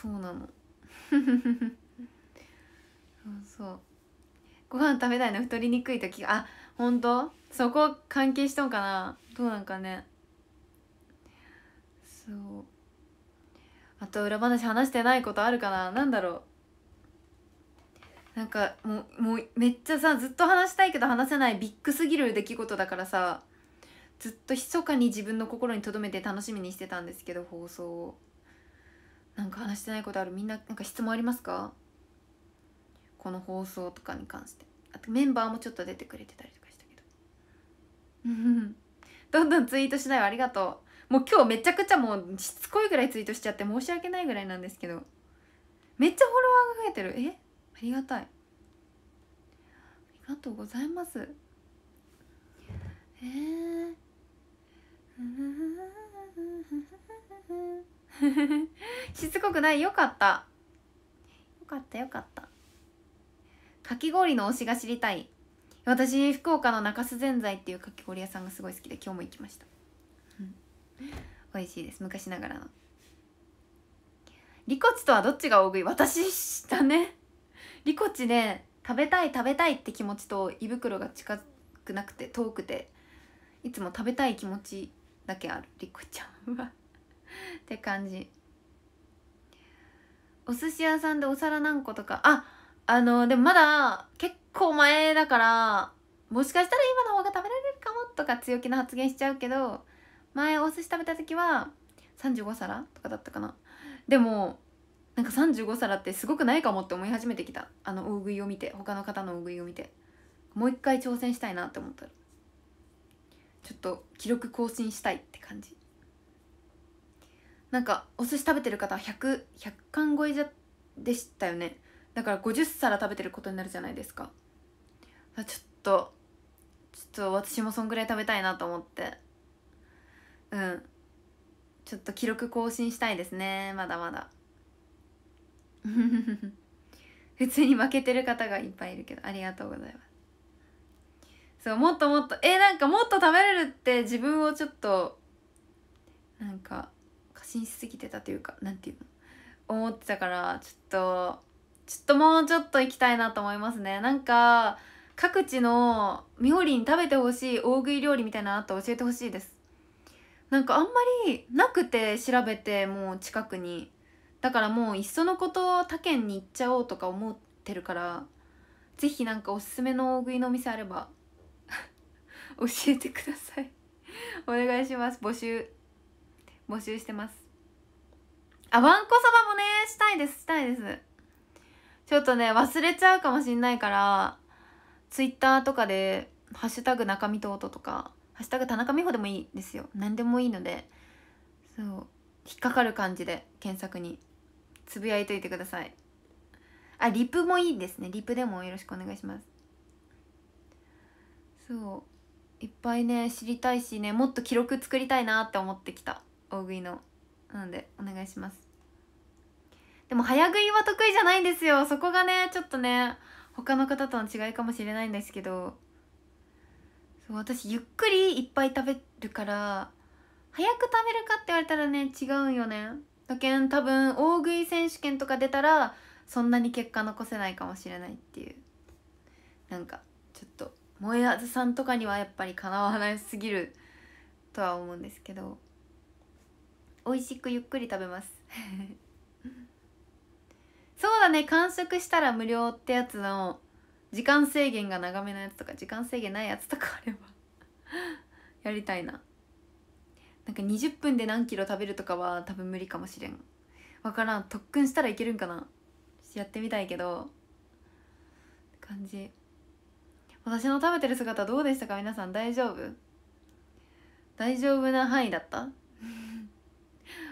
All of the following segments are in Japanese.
そうなのそうそうご飯食べたいの太りにくい時あ本当そこ関係しとんかなどうなんかねそうあと裏話話してないことあるかな何だろうなんかもうもうめっちゃさずっと話したいけど話せないビッグすぎる出来事だからさずっと密かに自分の心に留めて楽しみにしてたんですけど放送を。なんか話してないことあるみんななんか質問ありますかこの放送とかに関してあとメンバーもちょっと出てくれてたりとかしたけど どんどんツイートしないわありがとうもう今日めちゃくちゃもうしつこいぐらいツイートしちゃって申し訳ないぐらいなんですけどめっちゃフォロワーが増えてるえありがたいありがとうございますえー m m しつこくないよかったよかったよかったかき氷の推しが知りたい私福岡の中洲ぜんざいっていうかき氷屋さんがすごい好きで今日も行きました美味しいです昔ながらのリコチとはどっちが大食い私だねリコチね食べたい食べたいって気持ちと胃袋が近くなくて遠くていつも食べたい気持ちだけあるリコちゃんはって感じお寿司屋さんでお皿何個とかああのでもまだ結構前だからもしかしたら今の方が食べられるかもとか強気な発言しちゃうけど前お寿司食べた時は35皿とかだったかなでもなんか35皿ってすごくないかもって思い始めてきたあの大食いを見て他の方の大食いを見てもう一回挑戦したいなって思ったらちょっと記録更新したいって感じなんかお寿司食べてる方は 100, 100貫超えじゃでしたよねだから50皿食べてることになるじゃないですかちょっとちょっと私もそんぐらい食べたいなと思ってうんちょっと記録更新したいですねまだまだ 普通に負けてる方がいっぱいいるけどありがとうございますそうもっともっとえー、なんかもっと食べれるって自分をちょっとなんか信しすぎてたというか何ていうの思ってたからちょっとちょっともうちょっと行きたいなと思いますねなんか各地のみほりん食べてほしい大食い料理みたいなのあったら教えてほしいですなんかあんまりなくて調べてもう近くにだからもういっそのこと他県に行っちゃおうとか思ってるから是非何かおすすめの大食いのお店あれば 教えてくださいお願いします募集募集してますあわんこそばもねしたいですしたいですちょっとね忘れちゃうかもしんないからツイッターとかで「ハッシュタグ中身と音」とか「ハッシュタグ田中美穂」でもいいですよ何でもいいのでそう引っかかる感じで検索につぶやいといてくださいあリプもいいですねリプでもよろしくお願いしますそういっぱいね知りたいしねもっと記録作りたいなって思ってきた大食いのなのでお願いしますでも早食いは得意じゃないんですよそこがねちょっとね他の方との違いかもしれないんですけどそう私ゆっくりいっぱい食べるから早く食べるかって言われたらね違うんよねだけん多分大食い選手権とか出たらそんなに結果残せないかもしれないっていうなんかちょっと萌えあずさんとかにはやっぱりかなわないすぎるとは思うんですけど美味しくゆっくり食べます そうだね完食したら無料ってやつの時間制限が長めのやつとか時間制限ないやつとかあれば やりたいななんか20分で何キロ食べるとかは多分無理かもしれん分からん特訓したらいけるんかなやってみたいけど感じ私の食べてる姿どうでしたか皆さん大丈夫大丈夫な範囲だった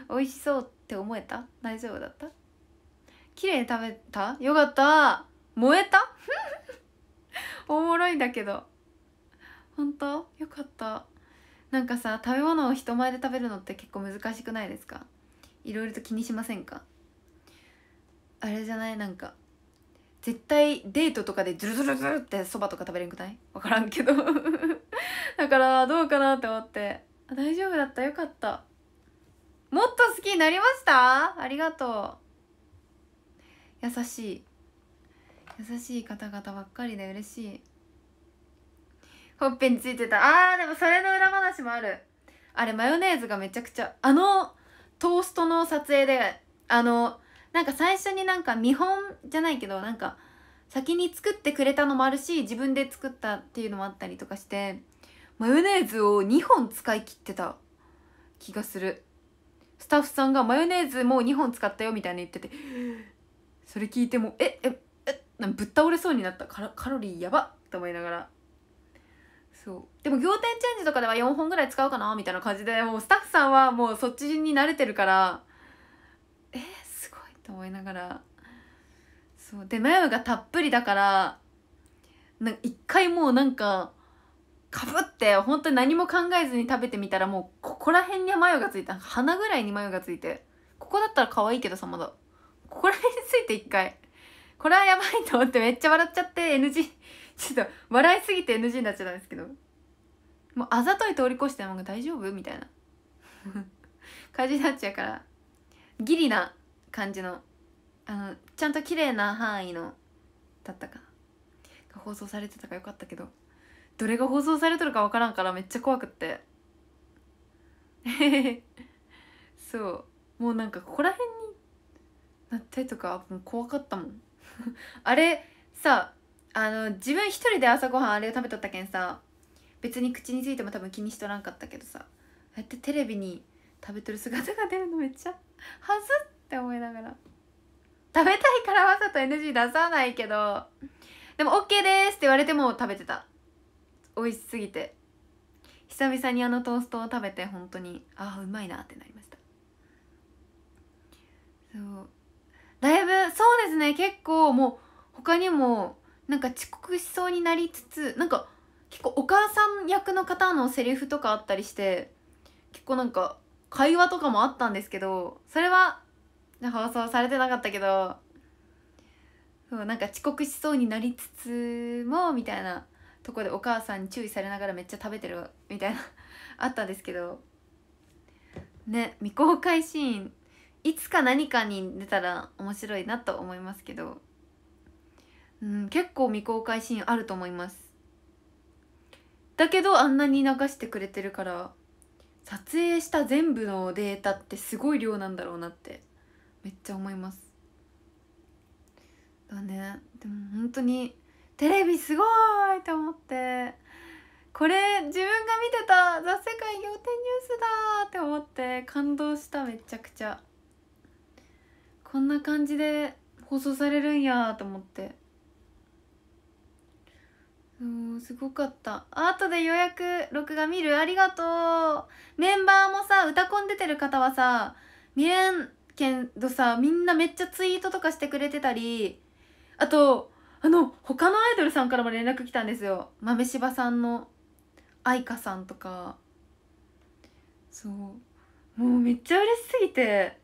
美味しそうって思えた大丈夫だった綺麗に食べたよかった燃えた おもろいんだけど本当よかったなんかさ食べ物を人前で食べるのって結構難しくないですかいろいろと気にしませんかあれじゃないなんか絶対デートとかでズルズルズルってそばとか食べれんくない分からんけど だからどうかなって思って大丈夫だったよかったもっと好きになりましたありがとう優しい優しい方々ばっかりで嬉しいほっぺについてたあーでもそれの裏話もあるあれマヨネーズがめちゃくちゃあのトーストの撮影であのなんか最初になんか見本じゃないけどなんか先に作ってくれたのもあるし自分で作ったっていうのもあったりとかしてマヨネーズを2本使い切ってた気がするスタッフさんがマヨネーズもう2本使ったよみたいに言っててそれ聞いてもえええなんぶっ倒れそうになったカロカロリーやばと思いながらそうでも仰天チェンジとかでは4本ぐらい使うかなみたいな感じでもうスタッフさんはもうそっちに慣れてるからえー、すごいと思いながらそうでマヨがたっぷりだからな一回もうなんかかぶって本当に何も考えずに食べてみたらもうここら辺に眉がついた鼻ぐらいに眉がついてここだったら可愛いけどさまだここら辺について一回これはやばいと思ってめっちゃ笑っちゃって NG ちょっと笑いすぎて NG になっちゃったんですけどもうあざとい通り越しても大丈夫みたいな感じになっちゃうからギリな感じのあのちゃんと綺麗な範囲のだったか放送されてたかよかったけど。どれが放送されてるか分からんからめっちゃ怖くって そうもうなんかここら辺になってとかもう怖かったもん あれさあの自分一人で朝ごはんあれを食べとったけんさ別に口についても多分気にしとらんかったけどさやってテレビに食べとる姿が出るの めっちゃはずって思いながら食べたいからわざと NG 出さないけどでも OK ですって言われても食べてた美味しすぎて久々にあのトーストを食べて本当にああうまいなってなりましたそうだいぶそうですね結構もう他にもなんか遅刻しそうになりつつなんか結構お母さん役の方のセリフとかあったりして結構なんか会話とかもあったんですけどそれは放送されてなかったけどそうなんか遅刻しそうになりつつもみたいなとこでお母さんに注意されながらめっちゃ食べてるみたいなあったんですけどね未公開シーンいつか何かに出たら面白いなと思いますけど、うん、結構未公開シーンあると思いますだけどあんなに流してくれてるから撮影した全部のデータってすごい量なんだろうなってめっちゃ思いますだねでも本当にテレビすごいと思ってこれ自分が見てた「ザ・世界仰天ニュースだ」って思って感動しためちゃくちゃこんな感じで放送されるんやと思ってうんすごかったあとで予約、録画見るありがとうメンバーもさ歌コン出てる方はさ見れんけどさみんなめっちゃツイートとかしてくれてたりあとあの他のアイドルさんからも連絡来たんですよ豆柴さんの愛花さんとかそうもうめっちゃ嬉しすぎて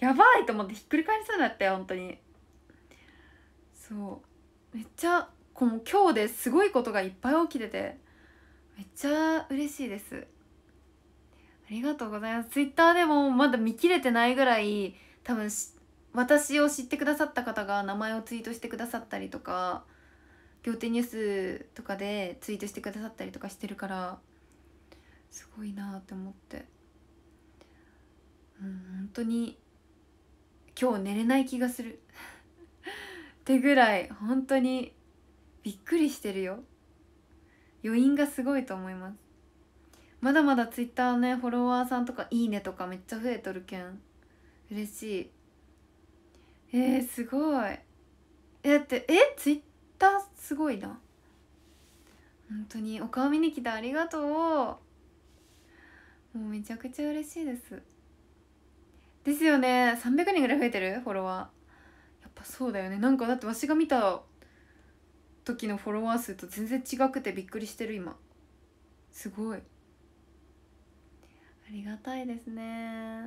やばいと思ってひっくり返りそうになったよ本当にそうめっちゃこの今日ですごいことがいっぱい起きててめっちゃ嬉しいですありがとうございますツイッターでもまだ見切れてないぐらい多分私を知ってくださった方が名前をツイートしてくださったりとか仰天ニュースとかでツイートしてくださったりとかしてるからすごいなって思ってうん本当に今日寝れない気がするってぐらい本当にびっくりしてるよ余韻がすごいと思いますまだまだ Twitter ねフォロワーさんとか「いいね」とかめっちゃ増えとるけん嬉しいえー、すごいえだってえツイッターすごいな本当にお顔見に来てありがとうもうめちゃくちゃ嬉しいですですよね300人ぐらい増えてるフォロワーやっぱそうだよねなんかだってわしが見た時のフォロワー数と全然違くてびっくりしてる今すごいありがたいですね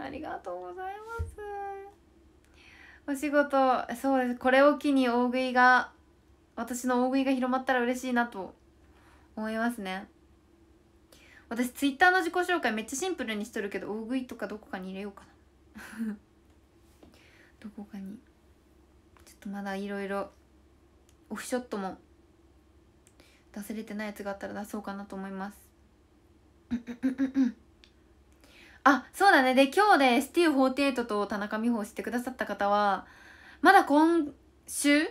ありがとうございますお仕事そうですこれを機に大食いが私の大食いが広まったら嬉しいなと思いますね私ツイッターの自己紹介めっちゃシンプルにしとるけど大食いとかどこかに入れようかな どこかにちょっとまだいろいろオフショットも出せれてないやつがあったら出そうかなと思いますうんうんうんうんあそうだねで今日でスティーブ48と田中美穂を知ってくださった方はまだ今週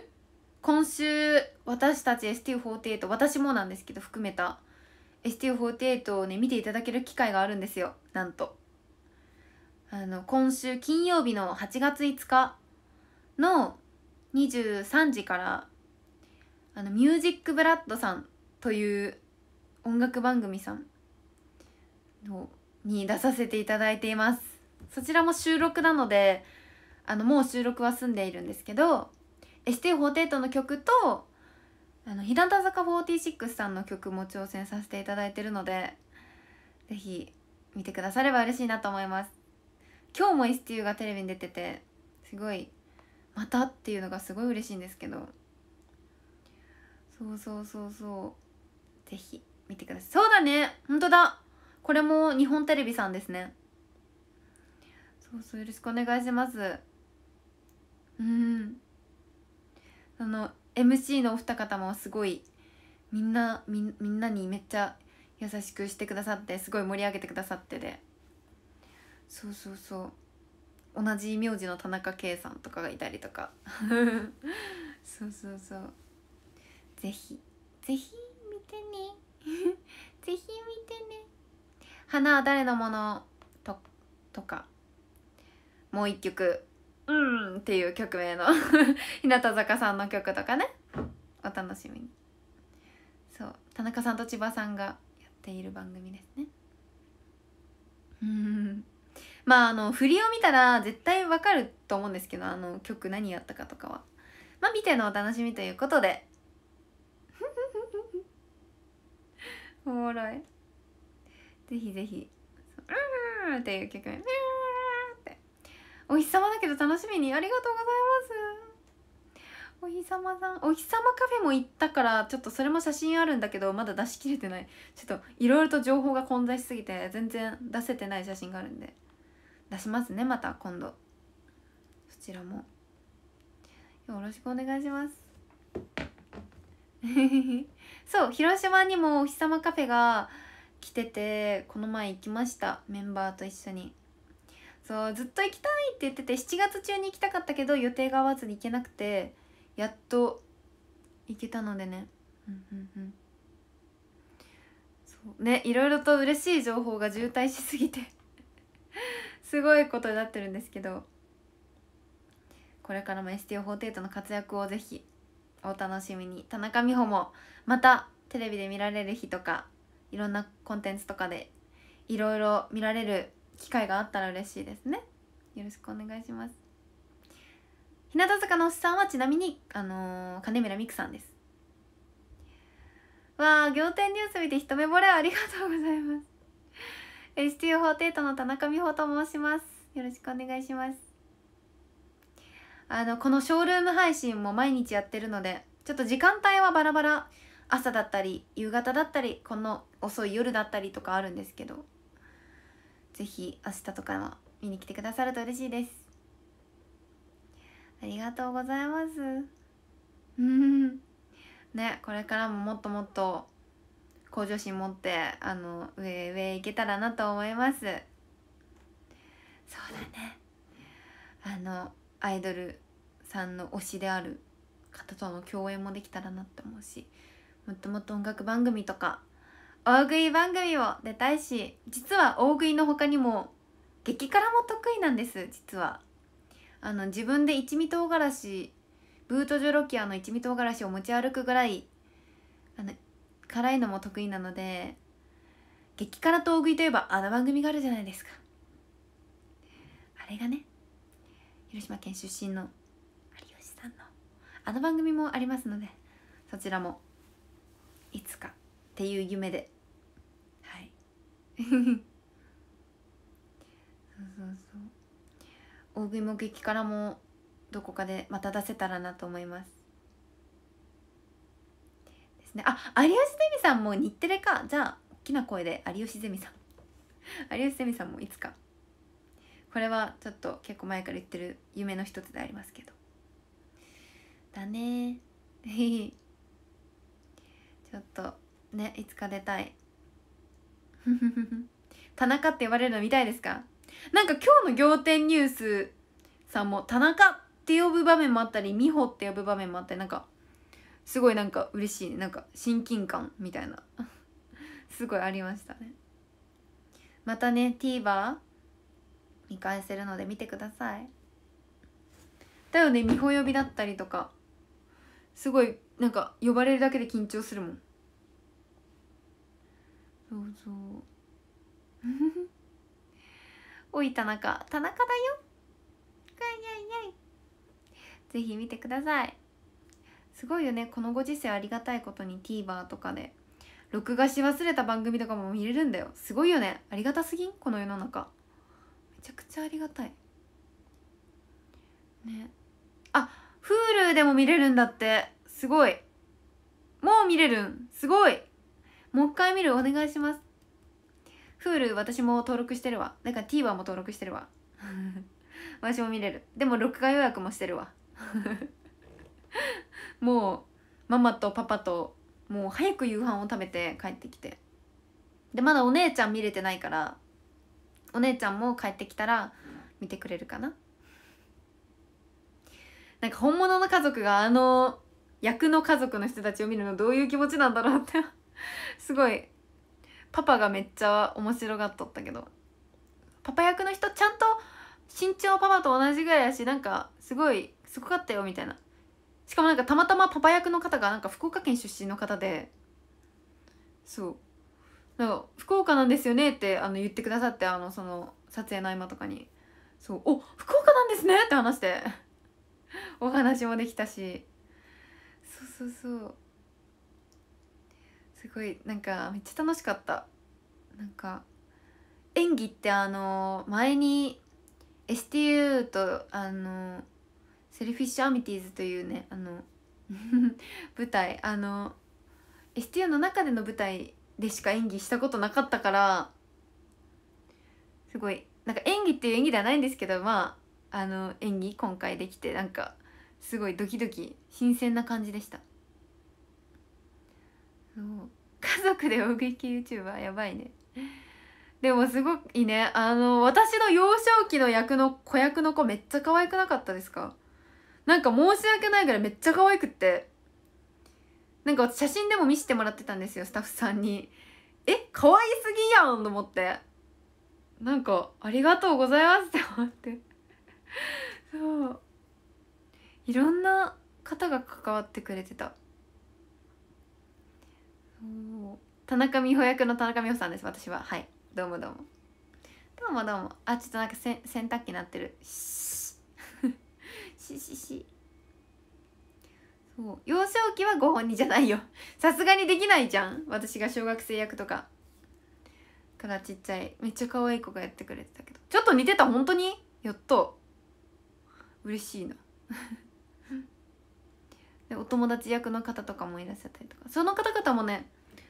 今週私たち STU48 私もなんですけど含めた STU48 をね見ていただける機会があるんですよなんとあの今週金曜日の8月5日の23時からあのミュージックブラッドさんという音楽番組さんのに出させていただいていますそちらも収録なのであのもう収録は済んでいるんですけど ST48 の曲とあの日向坂46さんの曲も挑戦させていただいてるので是非見てくだされば嬉しいなと思います今日も STU がテレビに出ててすごいまたっていうのがすごい嬉しいんですけどそうそうそうそう是非見てくださいそうだねほんとだこれも日本テレビさんですねそうそうよろしくお願いしますうんあの MC のお二方もすごいみんなみみんなにめっちゃ優しくしてくださってすごい盛り上げてくださってでそうそうそう同じ名字の田中圭さんとかがいたりとか そうそうそうぜひぜひ見てね ぜひ見てね花は誰のものととかもう一曲うんっていう曲名の 日向坂さんの曲とかねお楽しみにそう田中さんと千葉さんがやっている番組ですねうんまああの振りを見たら絶対わかると思うんですけどあの曲何やったかとかはまあ見てのお楽しみということで おもろい。ぜひぜひ「うーん」っていう曲「うーん」ってお日様だけど楽しみにありがとうございますお日様さんお日様カフェも行ったからちょっとそれも写真あるんだけどまだ出しきれてないちょっといろいろと情報が混在しすぎて全然出せてない写真があるんで出しますねまた今度そちらもよろしくお願いします そう広島にもお日様カフェが来ててこの前行きましたメンバーと一緒にそうずっと行きたいって言ってて7月中に行きたかったけど予定が合わずに行けなくてやっと行けたのでねうんうんうんそうねいろいろと嬉しい情報が渋滞しすぎてすごいことになってるんですけどこれからも STO48 の活躍をぜひお楽しみに田中美穂もまたテレビで見られる日とかいろんなコンテンツとかでいろいろ見られる機会があったら嬉しいですねよろしくお願いします日向坂のおっさんはちなみにあのー、金村美久さんですわあ仰天ニュース見て一目惚れありがとうございます HTU48 の田中美穂と申しますよろしくお願いしますあのこのショールーム配信も毎日やってるのでちょっと時間帯はバラバラ朝だったり夕方だったりこの遅い夜だったりとかあるんですけど是非明日とかは見に来てくださると嬉しいですありがとうございますうん ねこれからももっともっと向上心持ってあの上上行けたらなと思いますそうだねあのアイドルさんの推しである方との共演もできたらなって思うしもっともっと音楽番組とか大食い番組を出たいし実は大食いの他にも激辛も得意なんです実はあの自分で一味唐辛子ブートジョロキアの一味唐辛子を持ち歩くぐらいあの辛いのも得意なので激辛と大食いといえばあの番組があるじゃないですかあれがね広島県出身の有吉さんのあの番組もありますのでそちらもいつかっていう夢ではい そうそうそう大食い目撃からもどこかでまた出せたらなと思いますですねあ有吉ゼミさんも日テレかじゃあ大きな声で有吉ゼミさん 有吉ゼミさんもいつかこれはちょっと結構前から言ってる夢の一つでありますけどだねへちょっとねいつか出たい 田中って呼ばれるの見たいですかなんか今日の仰天ニュースさんも田中って呼ぶ場面もあったり美穂って呼ぶ場面もあったりなんかすごいなんか嬉しい、なんか親近感みたいな すごいありましたねまたね TVer 見返せるので見てくださいだよね美穂呼びだったりとかすごいなんか呼ばれるだけで緊張するもんどうぞ おい田中田中だよいやいやいぜひ見てくださいすごいよねこのご時世ありがたいことに TVer とかで録画し忘れた番組とかも見れるんだよすごいよねありがたすぎんこの世の中めちゃくちゃありがたいねあっ Hulu でも見れるんだってすごいもう見れるんすごいもう一回見るお願いします Hulu 私も登録してるわなんから TVer も登録してるわ 私も見れるでも録画予約もしてるわ もうママとパパともう早く夕飯を食べて帰ってきてでまだお姉ちゃん見れてないからお姉ちゃんも帰ってきたら見てくれるかななんか本物の家族があの役の家族の人たちを見るのどういう気持ちなんだろうって すごいパパがめっちゃ面白がっとったけどパパ役の人ちゃんと身長パパと同じぐらいやしなんかすごいすごかったよみたいなしかもなんかたまたまパパ役の方がなんか福岡県出身の方でそうなんか福岡なんですよねってあの言ってくださってあのその撮影の合間とかにそう「お福岡なんですね!」って話して。お話もできたしそうそうそうすごいなんかめっちゃ楽しかったなんか演技ってあの前に STU とあのセルフィッシュアミティーズというねあの 舞台あの STU の中での舞台でしか演技したことなかったからすごいなんか演技っていう演技ではないんですけどまああの演技今回できてなんかすごいドキドキ新鮮な感じでした家族で大食い YouTuber やばいねでもすごいねあの私の幼少期の役の子役の子めっちゃ可愛くなかったですかなんか申し訳ないぐらいめっちゃ可愛くってなんか写真でも見せてもらってたんですよスタッフさんにえ可愛すぎやんと思ってなんかありがとうございますって思って そういろんな方が関わってくれてた田中美穂役の田中美穂さんです私ははいどうもどうもどうもどうもあちょっとなんかせ洗濯機なってるししししそう幼少期はご本人じゃないよさすがにできないじゃん私が小学生役とかからちっちゃいめっちゃ可愛い子がやってくれてたけどちょっと似てた本当にやっと嬉しいな でお友達役の方とかもいらっしゃったりとかその方々もね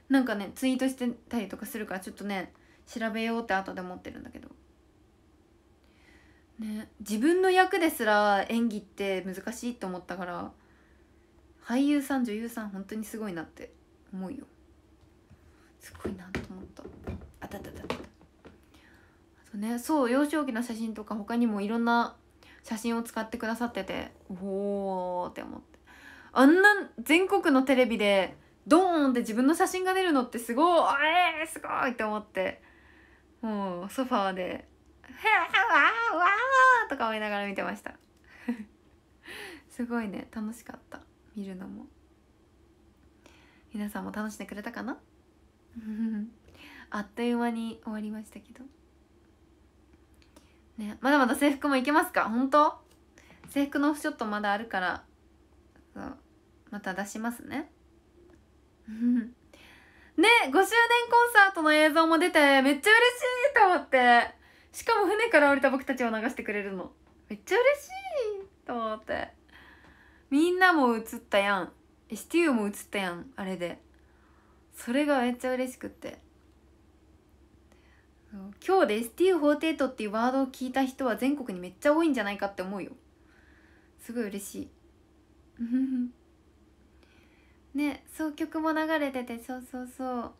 なんかねツイートしてたりとかするからちょっとね調べようって後で思ってるんだけどね自分の役ですら演技って難しいと思ったから俳優さん女優さん本当にすごいなって思うよすごいなと思ったあたたたたあとねそう幼少期の写真とか他にもいろんな写真を使ってくださってておおって思ってあんな全国のテレビでドーンって自分の写真が出るのってすごいえー、すごいって思ってもうソファーで「へわーわー」とか思いながら見てました すごいね楽しかった見るのも皆さんも楽しんでくれたかな あっという間に終わりましたけどねまだまだ制服もいけますか本当制服のオフショットまだあるからそうまた出しますね ね5周年コンサートの映像も出てめっちゃ嬉しいと思ってしかも船から降りた僕たちを流してくれるのめっちゃ嬉しいと思ってみんなも映ったやん STU も映ったやんあれでそれがめっちゃ嬉しくって今日で STU48 っていうワードを聞いた人は全国にめっちゃ多いんじゃないかって思うよすごい嬉しい ねそう曲も流れててそうそうそう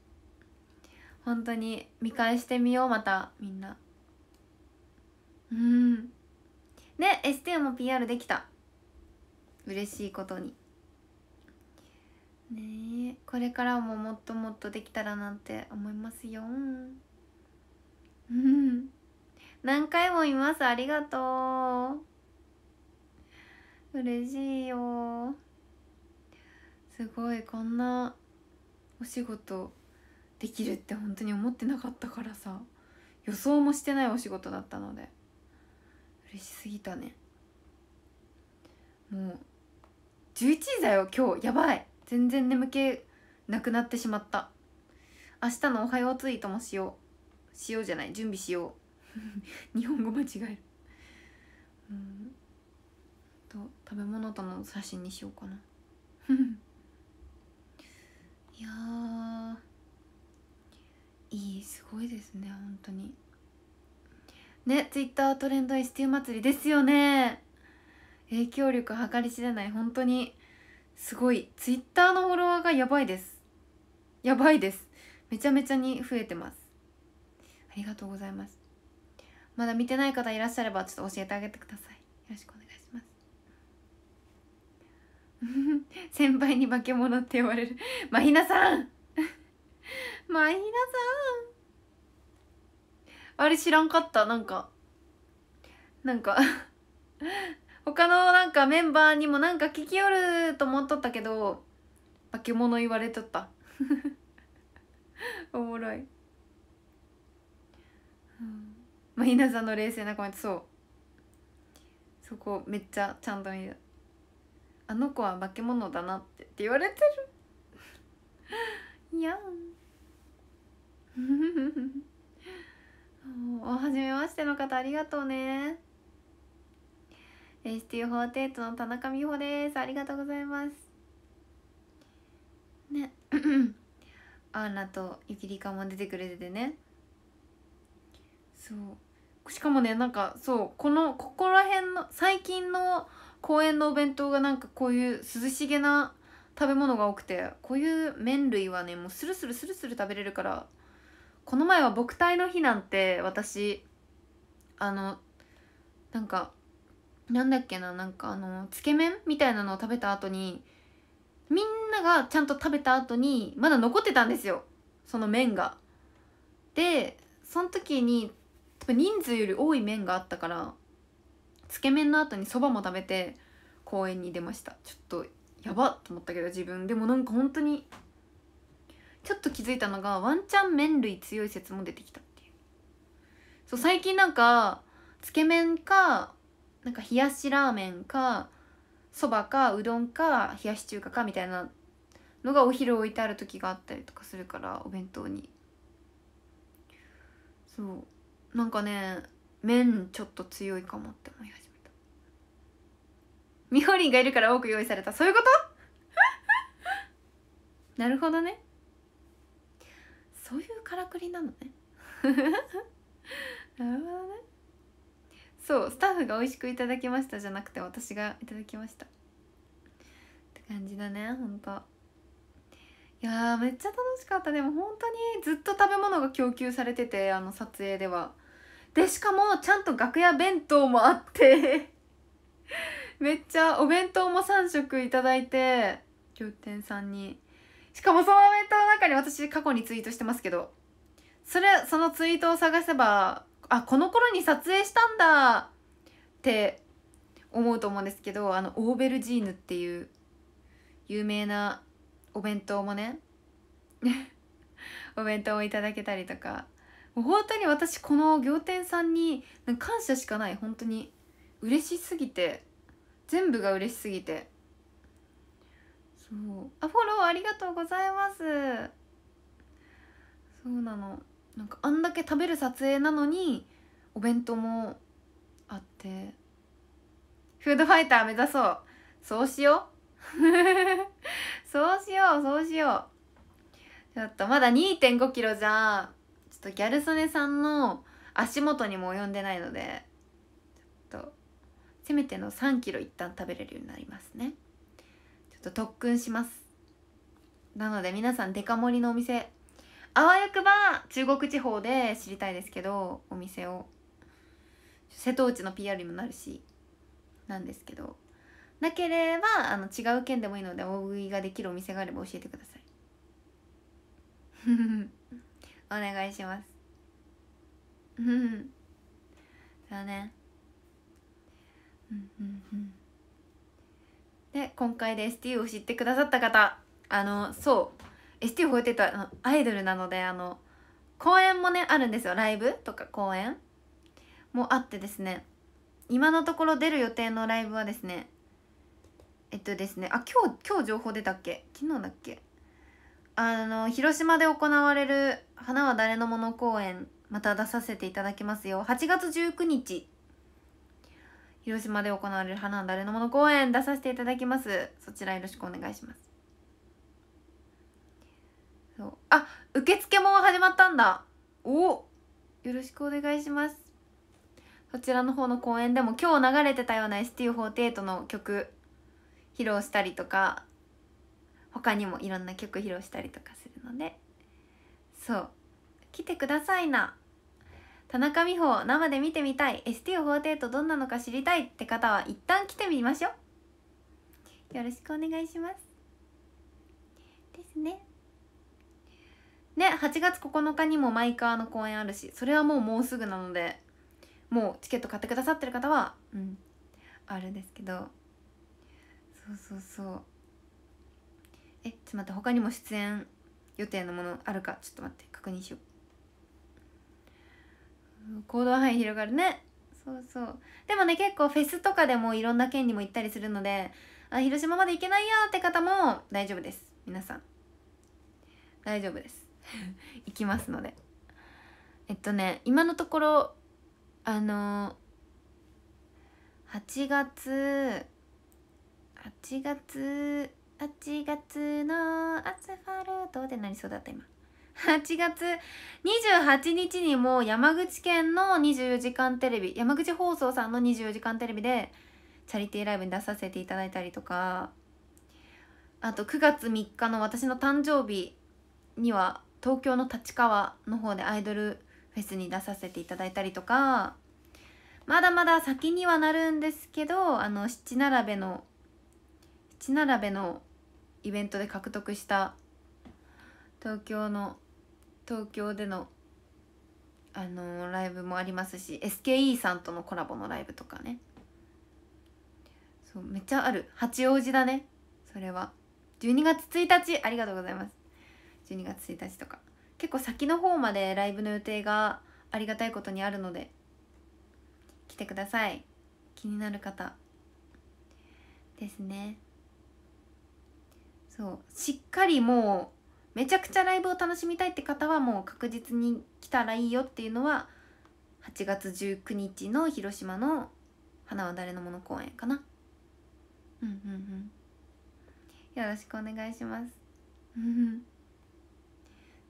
本当に見返してみようまたみんなうんね STU も PR できた嬉しいことにねこれからももっともっとできたらなんて思いますようん何回もいますありがとう嬉しいよすごいこんなお仕事できるって本当に思ってなかったからさ予想もしてないお仕事だったので嬉しすぎたねもう11時だよ今日やばい全然眠気なくなってしまった明日のおはようツイートもしようしようじゃない準備しよう 日本語間違えるうんと食べ物との写真にしようかな いやいいすごいですね本当にねツイッタートレンド STU 祭りですよね影響力計り知れない本当にすごいツイッターのフォロワーがやばいですやばいですめちゃめちゃに増えてますりがとうございますまだ見てない方いらっしゃればちょっと教えてあげてくださいよろしくお願いします 先輩に化け物って言われるまひなさんまひなさんあれ知らんかったなんかなんか 他のなんかメンバーにもなんか聞きよると思っとったけど化け物言われとった おもろいマイナさんの冷静なコメントそうそこめっちゃちゃんと見るあの子は化け物だなってって言われてるいやん おはじめましての方ありがとうね STU48 の田中美穂ですありがとうございますね アンナとゆきりかも出てくれててねそうしかもねなんかそうこのここら辺の最近の公園のお弁当がなんかこういう涼しげな食べ物が多くてこういう麺類はねもうスルスルスルスル食べれるからこの前は牧体の日なんて私あのなんかなんだっけななんかあのつけ麺みたいなのを食べた後にみんながちゃんと食べた後にまだ残ってたんですよその麺が。でその時に人数より多い面があったからつけ麺の後にそばも食べて公園に出ましたちょっとやばっと思ったけど自分でもなんか本当にちょっと気づいたのがワンチャン麺類強い説も出てきたっていうそう最近なんかつけ麺かなんか冷やしラーメンかそばかうどんか冷やし中華かみたいなのがお昼置いてある時があったりとかするからお弁当にそうなんかね麺ちょっと強いかもって思い始めたミホリンがいるから多く用意されたそういうこと なるほどねそういうからくりなのね なるほどねそうスタッフが美味しくいただきましたじゃなくて私がいただきましたって感じだねほんといやめっちゃ楽しかったでも本当にずっと食べ物が供給されててあの撮影ではでしかもちゃんと楽屋弁当もあって めっちゃお弁当も3食いただいて仰天さんにしかもそのお弁当の中に私過去にツイートしてますけどそれそのツイートを探せばあこの頃に撮影したんだって思うと思うんですけどあのオーベルジーヌっていう有名なお弁当もね お弁当をいただけたりとか本当に私この仰天さんに感謝しかない本当に嬉しすぎて全部が嬉しすぎてそうあフォローありがとうございますそうなのなんかあんだけ食べる撮影なのにお弁当もあってフードファイター目指そうそうしよう そうしようそうしようちょっとまだ2 5キロじゃんっとギャル曽根さんの足元にも及んでないのでちょっとせめての3キロ一旦食べれるようになりますねちょっと特訓しますなので皆さんデカ盛りのお店あわよくば中国地方で知りたいですけどお店を瀬戸内の PR にもなるしなんですけどなければあの違う県でもいいので大食いができるお店があれば教えてくださいお願いしますうんそうねうんうんうんで今回で ST を知ってくださった方あのそう ST を超えてたアイドルなのであの公演もねあるんですよライブとか公演もあってですね今のところ出る予定のライブはですねえっとですねあ今日今日情報出たっけ昨日だっけあの広島で行われる「花は誰のもの公演」また出させていただきますよ8月19日広島で行われる「花は誰のもの公演」出させていただきますそちらよろしくお願いしますそうあ受付も始まったんだおよろしくお願いしますそちらの方の公演でも今日流れてたような ST48 の曲披露したりとか他にもいろんな曲披露したりとかするのでそう来てくださいな田中美穂生で見てみたい ST48 どんなのか知りたいって方は一旦来てみましょうよろしくお願いしますですねね8月9日にもマイカーの公演あるしそれはもうもうすぐなのでもうチケット買ってくださってる方はうんあるんですけどそうそうそうちょっと待って他にも出演予定のものあるかちょっと待って確認しよう行動範囲広がるねそうそうでもね結構フェスとかでもいろんな県にも行ったりするのであ広島まで行けないよって方も大丈夫です皆さん大丈夫です 行きますのでえっとね今のところあのー、8月8月8月のアスファルトでなりそうだった今8月28日にも山口県の24時間テレビ山口放送さんの24時間テレビでチャリティーライブに出させていただいたりとかあと9月3日の私の誕生日には東京の立川の方でアイドルフェスに出させていただいたりとかまだまだ先にはなるんですけどあの七並べの七並べのイベントで獲得した東京の東京でのあのー、ライブもありますし SKE さんとのコラボのライブとかねそうめっちゃある八王子だねそれは12月1日ありがとうございます12月1日とか結構先の方までライブの予定がありがたいことにあるので来てください気になる方ですねそうしっかりもうめちゃくちゃライブを楽しみたいって方はもう確実に来たらいいよっていうのは8月19日の広島の花は誰のもの公演かなうんうんうんよろしくお願いしますうん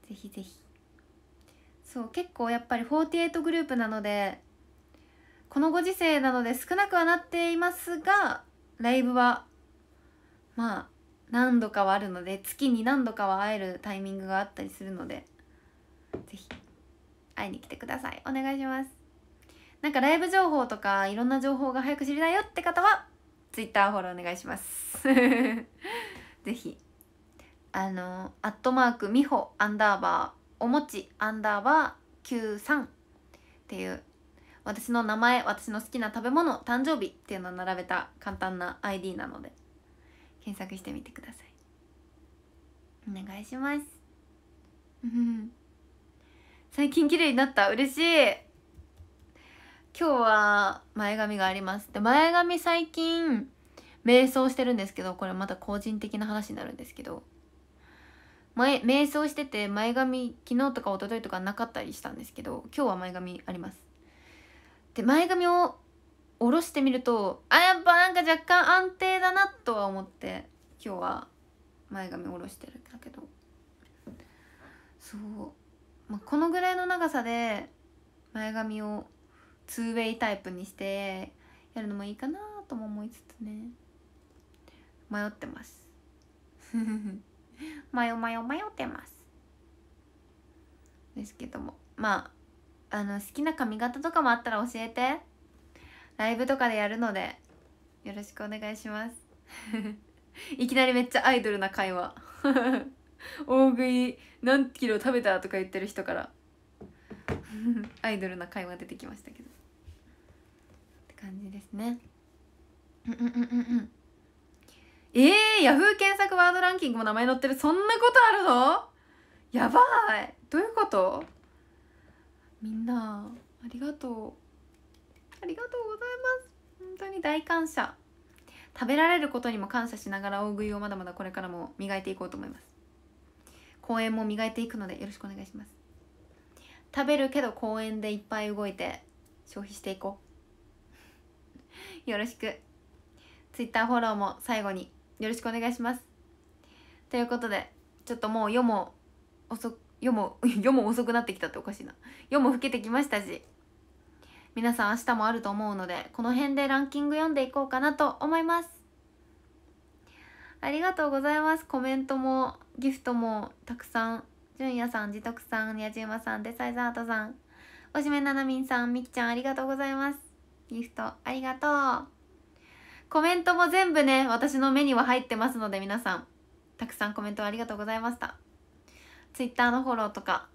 ぜひぜひそう結構やっぱり48グループなのでこのご時世なので少なくはなっていますがライブはまあ何度かはあるので月に何度かは会えるタイミングがあったりするのでぜひ会いに来てくださいお願いしますなんかライブ情報とかいろんな情報が早く知りたいよって方は Twitter フォローお願いします是非 あのアットマークみほアンダーバーおもちアンダーバー93っていう私の名前私の好きな食べ物誕生日っていうのを並べた簡単な ID なので検索してみてくださいお願いします 最近綺麗になった嬉しい今日は前髪がありますで前髪最近瞑想してるんですけどこれまた個人的な話になるんですけど前瞑想してて前髪昨日とか一昨日とかなかったりしたんですけど今日は前髪ありますで前髪を下ろしてみるとあやっぱなんか若干安定だなとは思って今日は前髪下ろしてるんだけどそう、まあ、このぐらいの長さで前髪をツーウェイタイプにしてやるのもいいかなとも思いつつね迷ってます 迷う迷う迷ってますですけどもまああの好きな髪型とかもあったら教えてライブとかでやるのでよろしくお願いします いきなりめっちゃアイドルな会話 大食い何キロ食べたとか言ってる人から アイドルな会話出てきましたけどって感じですねうんうんうんうんえー、ヤフー検索ワードランキングも名前載ってるそんなことあるのやばいどういうことみんなありがとうありがとうございます本当に大感謝食べられることにも感謝しながら大食いをまだまだこれからも磨いていこうと思います公演も磨いていくのでよろしくお願いします食べるけど公園でいっぱい動いて消費していこうよろしく Twitter フォローも最後によろしくお願いしますということでちょっともう夜も遅く夜も夜 も遅くなってきたっておかしいな夜も更けてきましたし皆さん明日もあると思うのでこの辺でランキング読んでいこうかなと思いますありがとうございますコメントもギフトもたくさん純也さん自徳さんや島さんデサイザートさんおしめななみんさんみきちゃんありがとうございますギフトありがとうコメントも全部ね私の目には入ってますので皆さんたくさんコメントありがとうございました Twitter のフォローとか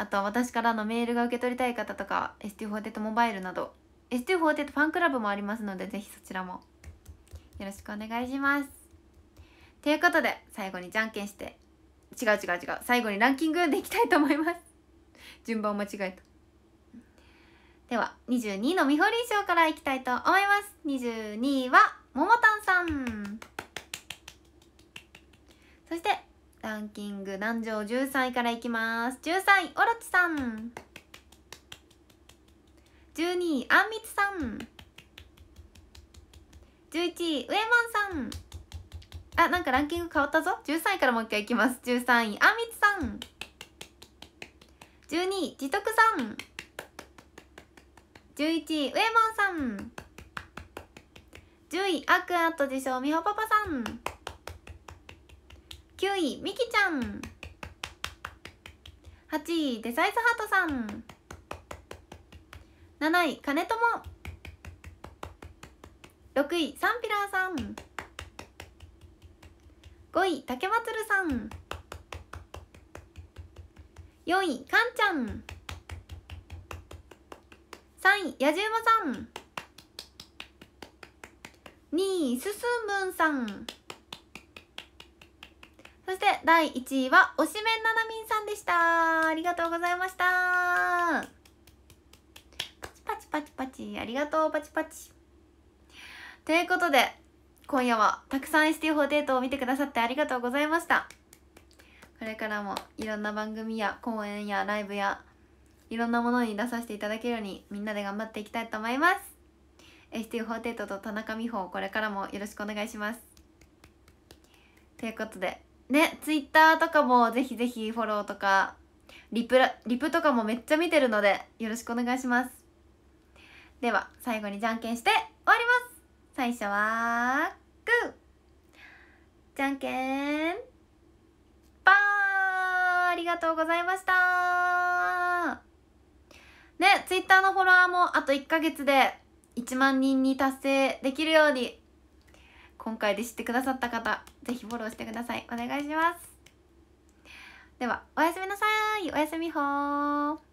あと私からのメールが受け取りたい方とか ST48 モバイルなど ST48 ファンクラブもありますのでぜひそちらもよろしくお願いしますということで最後にじゃんけんして違う違う違う最後にランキングでいきたいと思います 順番を間違えたでは22位のみほりん賞からいきたいと思います22位はももたんさんそしてランキング男女13位からいきます13位オロチさん12位あんみつさん11位ウエモンさんあなんかランキング変わったぞ13位からもう一回いきます13位あんみつさん12位自徳さん11位ウエモンさん10位アクアとト自称みほパパさん9位みきちゃん8位デザイズハートさん7位金友6位サンピラーさん5位竹まつるさん4位かんちゃん3位やじまさん2位すすむんさんそして第1位はおしめんななみんさんでしたありがとうございましたパチパチパチパチありがとうパチパチということで今夜はたくさん ST48 を見てくださってありがとうございましたこれからもいろんな番組や公演やライブやいろんなものに出させていただけるようにみんなで頑張っていきたいと思います ST48 と田中美穂これからもよろしくお願いしますということでねツイッターとかもぜひぜひフォローとかリプラリプとかもめっちゃ見てるのでよろしくお願いしますでは最後にじゃんけんして終わります最初はグーじゃんけんパーありがとうございましたねツイッターのフォロワーもあと1ヶ月で1万人に達成できるように今回で知ってくださった方ぜひフォローしてくださいお願いしますではおやすみなさいおやすみほー